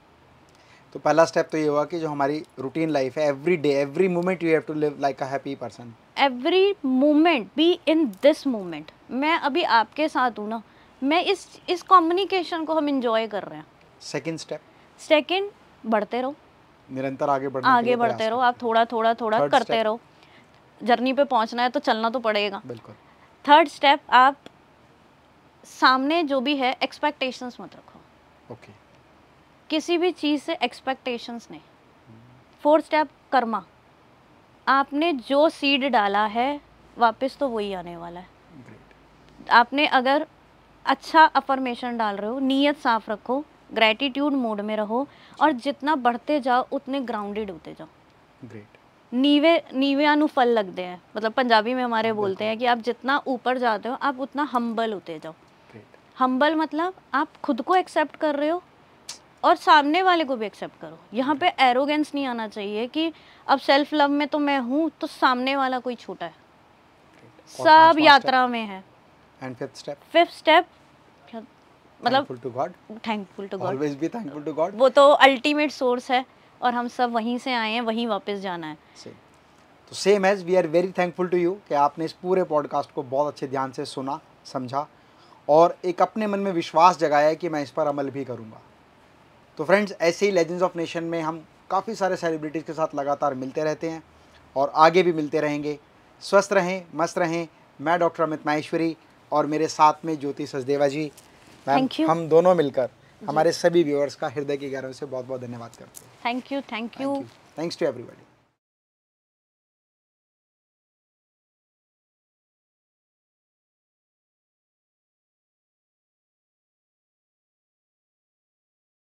तो पहला स्टेप तो ये हुआ कि जो हमारी रूटीन लाइफ है every day every moment you have to live like a happy person every moment be in this moment मैं अभी आपके साथ हूँ ना मैं इस इस कम्युनिकेशन को हम इंजॉय कर रहे हैं सेकंड स्टेप सेकंड बढ़ते रहो निरंतर आगे बढ़ने आगे बढ़ते रहो आप थोड़ा थोड़ा थोड़ा करते रहो जर्नी पे पहुंचना है तो चलना तो पड़ेगा बिल्कुल थर्ड स्टेप आप सामने जो भी है एक्सपेक्टेशंस मत रखो ओके किसी भी चीज़ से एक्सपेक्टेशंस नहीं फोर्थ स्टेप कर्मा आपने जो सीड डाला है वापस तो वही आने वाला है Great. आपने अगर अच्छा अफर्मेशन डाल रहे हो नीयत साफ रखो ग्रेटिट्यूड मोड में रहो और जितना बढ़ते जाओ उतने ग्राउंडेड होते जाओ ग्रेट नीवे नीवे फल लगते हैं मतलब पंजाबी में हमारे हाँ, बोलते हैं कि आप जितना ऊपर जाते हो आप उतना हम्बल होते जाओ हम्बल मतलब आप खुद को एक्सेप्ट कर रहे हो और सामने वाले को भी एक्सेप्ट करो यहाँ पे एरोगेंस नहीं आना चाहिए कि अब सेल्फ लव में तो मैं हूँ तो सामने वाला कोई छोटा है सब यात्रा में है and fifth step fifth step मतलब thankful to God always be thankful to God वो तो अल्टीमेट सोर्स है और हम सब वहीं से आए हैं वहीं वापस जाना है तो same as we are very thankful to you कि आपने इस पूरे पॉडकास्ट को बहुत अच्छे ध्यान से सुना समझा और एक अपने मन में विश्वास जगाया है कि मैं इस पर अमल भी करूँगा तो फ्रेंड्स ऐसे ही लेजेंड्स ऑफ नेशन में हम काफ़ी सारे सेलिब्रिटीज़ के साथ लगातार मिलते रहते हैं और आगे भी मिलते रहेंगे स्वस्थ रहें मस्त रहें मैं डॉक्टर अमित माहेश्वरी और मेरे साथ में ज्योति सचदेवा जी मैम हम दोनों मिलकर हमारे सभी व्यूअर्स का हृदय की गहराई से बहुत बहुत धन्यवाद करते हैं thank you thank you thanks to everybody